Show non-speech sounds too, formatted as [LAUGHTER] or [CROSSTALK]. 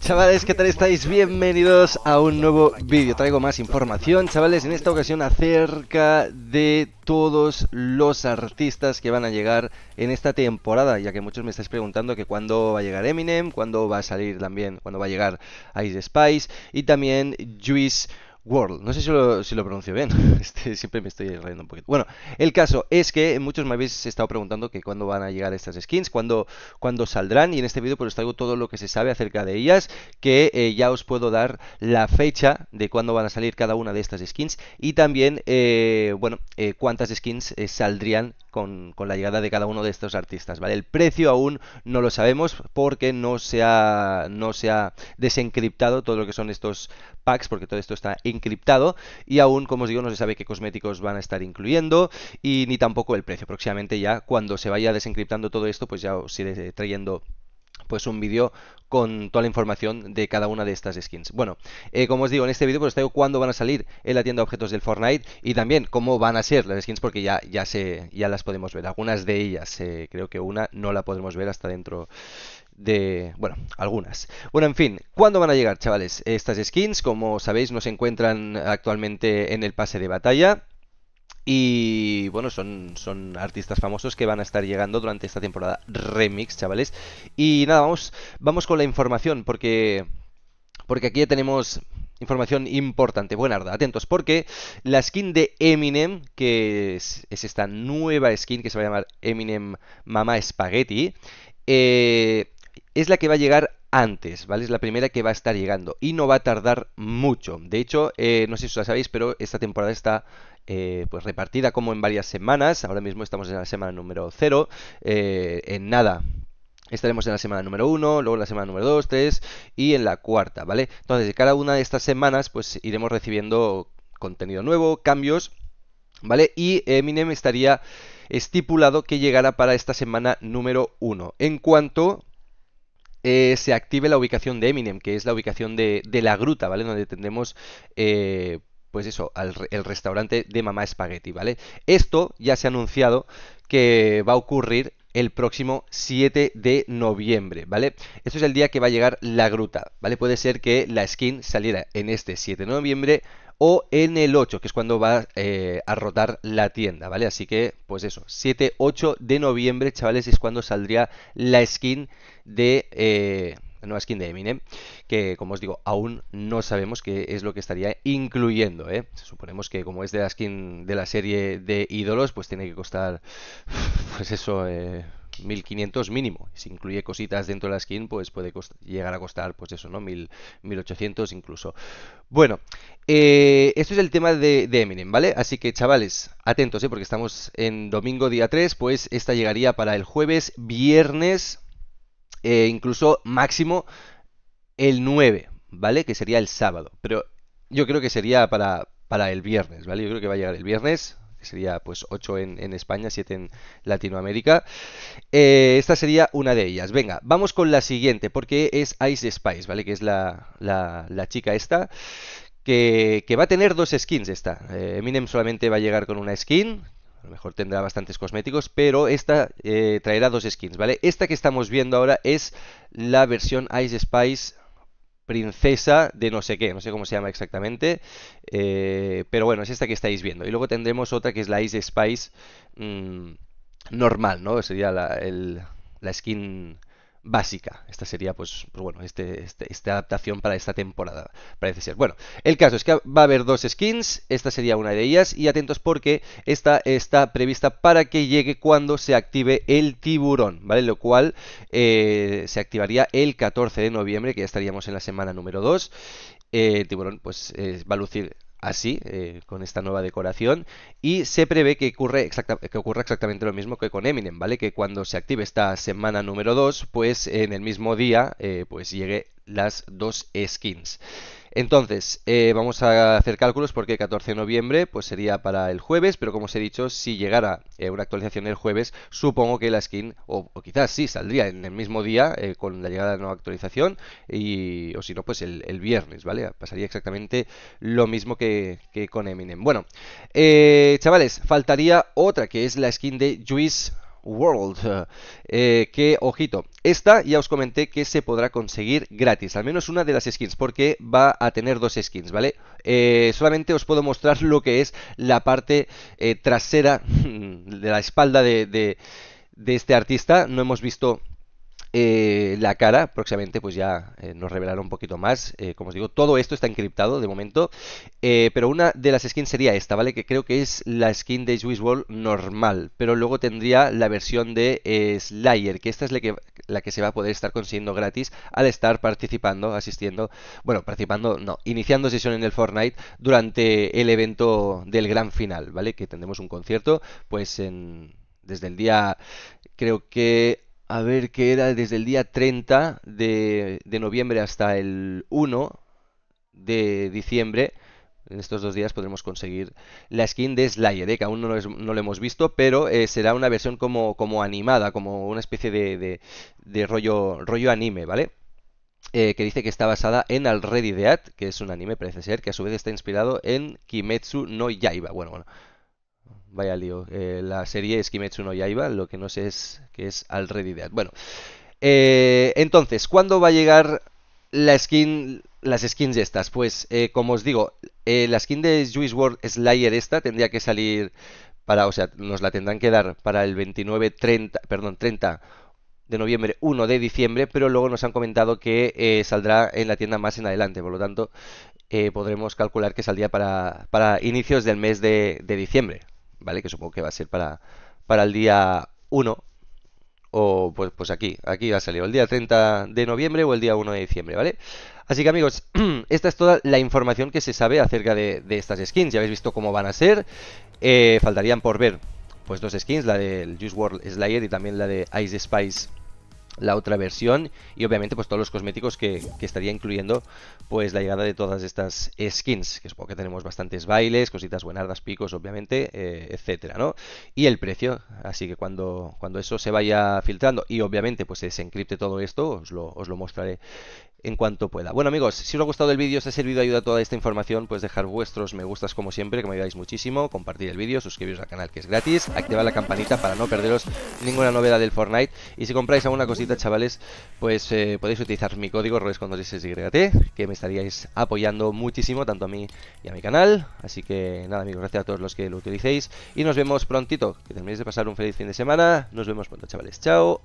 Chavales, ¿qué tal estáis? Bienvenidos a un nuevo vídeo. Traigo más información, chavales, en esta ocasión acerca de todos los artistas que van a llegar en esta temporada, ya que muchos me estáis preguntando que cuándo va a llegar Eminem, cuándo va a salir también, cuándo va a llegar Ice Spice y también Juice World. No sé si lo, pronuncio bien. [LAUGHS] Este, siempre me estoy riendo un poquito. Bueno, el caso es que muchos me habéis estado preguntando que cuándo van a llegar estas skins, cuándo, cuándo saldrán. Y en este vídeo pues os traigo todo lo que se sabe acerca de ellas, que eh, ya os puedo dar la fecha de cuándo van a salir cada una de estas skins. Y también, eh, bueno, eh, cuántas skins saldrían con, la llegada de cada uno de estos artistas, ¿vale? El precio aún no lo sabemos porque no se ha, no se ha desencriptado todo lo que son estos packs, porque todo esto está encriptado y aún, como os digo, no se sabe qué cosméticos van a estar incluyendo y ni tampoco el precio. Próximamente ya, cuando se vaya desencriptando todo esto, pues ya os iré trayendo pues un vídeo con toda la información de cada una de estas skins. Bueno, eh, como os digo, en este vídeo pues os traigo cuándo van a salir en la tienda de objetos del Fortnite y también cómo van a ser las skins porque ya, ya, se, ya las podemos ver. Algunas de ellas, eh, creo que una no la podemos ver hasta dentro de... bueno, algunas. Bueno, en fin, ¿cuándo van a llegar, chavales? Estas skins, como sabéis, no se encuentran actualmente en el pase de batalla. Y bueno, son, son artistas famosos que van a estar llegando durante esta temporada remix, chavales. Y nada, vamos, vamos con la información, porque, porque aquí ya tenemos información importante. Buena, atentos, porque la skin de Eminem, que es, esta nueva skin que se va a llamar Eminem Mama Spaghetti, eh, es la que va a llegar antes, ¿vale? Es la primera que va a estar llegando y no va a tardar mucho. De hecho, eh, no sé si la sabéis, pero esta temporada está eh, pues repartida como en varias semanas. Ahora mismo estamos en la semana número 0. Eh, en nada, Estaremos en la semana número 1, luego en la semana número 2, 3 y en la cuarta, ¿vale? Entonces, cada una de estas semanas, pues iremos recibiendo contenido nuevo, cambios, ¿vale? Y Eminem estaría estipulado que llegara para esta semana número 1. En cuanto eh, se active la ubicación de Eminem, que es la ubicación de, la gruta, ¿vale? Donde tendremos pues eso, al, el restaurante de Mamá espagueti, ¿vale? Esto ya se ha anunciado que va a ocurrir el próximo 7 de noviembre, ¿vale? Esto es el día que va a llegar la gruta, ¿vale? Puede ser que la skin saliera en este 7 de noviembre o en el 8, que es cuando va eh, a rotar la tienda, ¿vale? Así que, pues eso, 7, 8 de noviembre, chavales, es cuando saldría la skin de... Eh, nueva skin de Eminem, que como os digo, aún no sabemos qué es lo que estaría incluyendo. ¿eh? Suponemos que como es de la skin de la serie de ídolos, pues tiene que costar, [LAUGHS] pues eso, 1500 eh, mínimo. Si incluye cositas dentro de la skin, pues puede llegar a costar, pues eso, ¿no? mil 1800 incluso. Bueno, eh, esto es el tema de, de, Eminem, ¿vale? Así que chavales, atentos, porque estamos en domingo día 3, pues esta llegaría para el jueves, viernes eh, incluso máximo el 9, ¿vale? Que sería el sábado, pero yo creo que sería para, para el viernes, ¿vale? Yo creo que va a llegar el viernes, que sería pues 8 en, España, 7 en Latinoamérica. Eh, esta sería una de ellas. Venga, vamos con la siguiente, porque es Ice Spice, ¿vale? Que es la, chica esta, que, que, va a tener dos skins esta. Eh, Eminem solamente va a llegar con una skin, a lo mejor tendrá bastantes cosméticos, pero esta eh, traerá dos skins, ¿vale? Esta que estamos viendo ahora es la versión Ice Spice princesa de no sé qué, no sé cómo se llama exactamente, eh, pero bueno, es esta que estáis viendo. Y luego tendremos otra que es la Ice Spice mm, normal, ¿no? Sería la skin básica. Esta sería, pues, pues bueno, este, este, esta adaptación para esta temporada, parece ser. Bueno, el caso es que va a haber dos skins, esta sería una de ellas, y atentos porque esta está prevista para que llegue cuando se active el tiburón, ¿vale? Lo cual eh, se activaría el 14 de noviembre, que ya estaríamos en la semana número 2. Eh, el tiburón, pues, eh, va a lucir así, eh, con esta nueva decoración, y se prevé que, ocurre ocurra exactamente lo mismo que con Eminem, ¿vale? Que cuando se active esta semana número 2, pues en el mismo día, eh, pues llegue las dos skins. Entonces, eh, vamos a hacer cálculos porque 14 de noviembre pues sería para el jueves, pero como os he dicho, si llegara eh, una actualización el jueves, supongo que la skin, o, quizás sí, saldría en el mismo día eh, con la llegada de la nueva actualización, y, o si no, pues el, viernes, ¿vale? Pasaría exactamente lo mismo que, que con Eminem. Bueno, chavales, faltaría otra que es la skin de Juice World. qué eh, eh, que, ojito, esta ya os comenté que se podrá conseguir gratis, al menos una de las skins, porque va a tener dos skins, ¿vale? Eh, solamente os puedo mostrar lo que es la parte trasera [LAUGHS] de la espalda de, de este artista. No hemos visto eh, la cara, próximamente, pues ya eh, nos revelará un poquito más. Eh, como os digo, todo esto está encriptado de momento. pero una de las skins sería esta, ¿vale? Que creo que es la skin de Swiss Ball normal. Pero luego tendría la versión de Slayer, que esta es la que, la que se va a poder estar consiguiendo gratis al estar participando, asistiendo. Bueno, participando, no, iniciando sesión en el Fortnite durante el evento del gran final, ¿vale? Que tendremos un concierto, pues en. Desde el día, creo que a ver qué era desde el día 30 de, noviembre hasta el 1 de diciembre, en estos dos días podremos conseguir la skin de Slayer, ¿eh? que aún no lo, hemos visto, pero eh, será una versión como, como, animada, como una especie de, rollo, rollo anime, ¿vale? Eh, que dice que está basada en Already Dead, que es un anime, parece ser, que a su vez está inspirado en Kimetsu no Yaiba. Bueno, bueno, vaya lío. Eh, la serie es Kimetsu no Yaiba, lo que no sé es que es alrededor Bueno, eh, entonces, ¿cuándo va a llegar la skin, las skins estas? Pues, eh, como os digo, la skin de Jewish World Slayer esta tendría que salir para, o sea, nos la tendrán que dar para el 29, 30, perdón, 30 de noviembre, 1 de diciembre, pero luego nos han comentado que saldrá en la tienda más en adelante, por lo tanto podremos calcular que saldría para, inicios del mes de diciembre. ¿vale? Que supongo que va a ser para, para el día 1 o pues, pues aquí, aquí salir O el día 30 de noviembre o el día 1 de diciembre, ¿vale? Así que amigos, [CLEARS THROAT] esta es toda la información que se sabe acerca de, estas skins, ya habéis visto cómo van a ser, eh, faltarían por ver pues dos skins, la del Juice World Slayer y también la de Ice Spice la otra versión y obviamente pues todos los cosméticos que, estaría incluyendo pues la llegada de todas estas skins que supongo que tenemos bastantes bailes cositas buenardas picos obviamente eh, etcétera no y el precio así que cuando cuando eso se vaya filtrando y obviamente pues se desencripte todo esto os lo, os lo mostraré en cuanto pueda. Bueno amigos, si os ha gustado el vídeo, os ha servido de ayuda toda esta información, pues dejar vuestros me gustas como siempre, que me ayudáis muchísimo, compartir el vídeo, suscribiros al canal que es gratis, activar la campanita para no perderos ninguna novedad del Fortnite y si compráis alguna cosita chavales, pues eh, podéis utilizar mi código roes que me estaríais apoyando muchísimo tanto a mí y a mi canal, así que nada amigos, gracias a todos los que lo utilicéis y nos vemos prontito, que terminéis de pasar un feliz fin de semana, nos vemos pronto chavales, chao.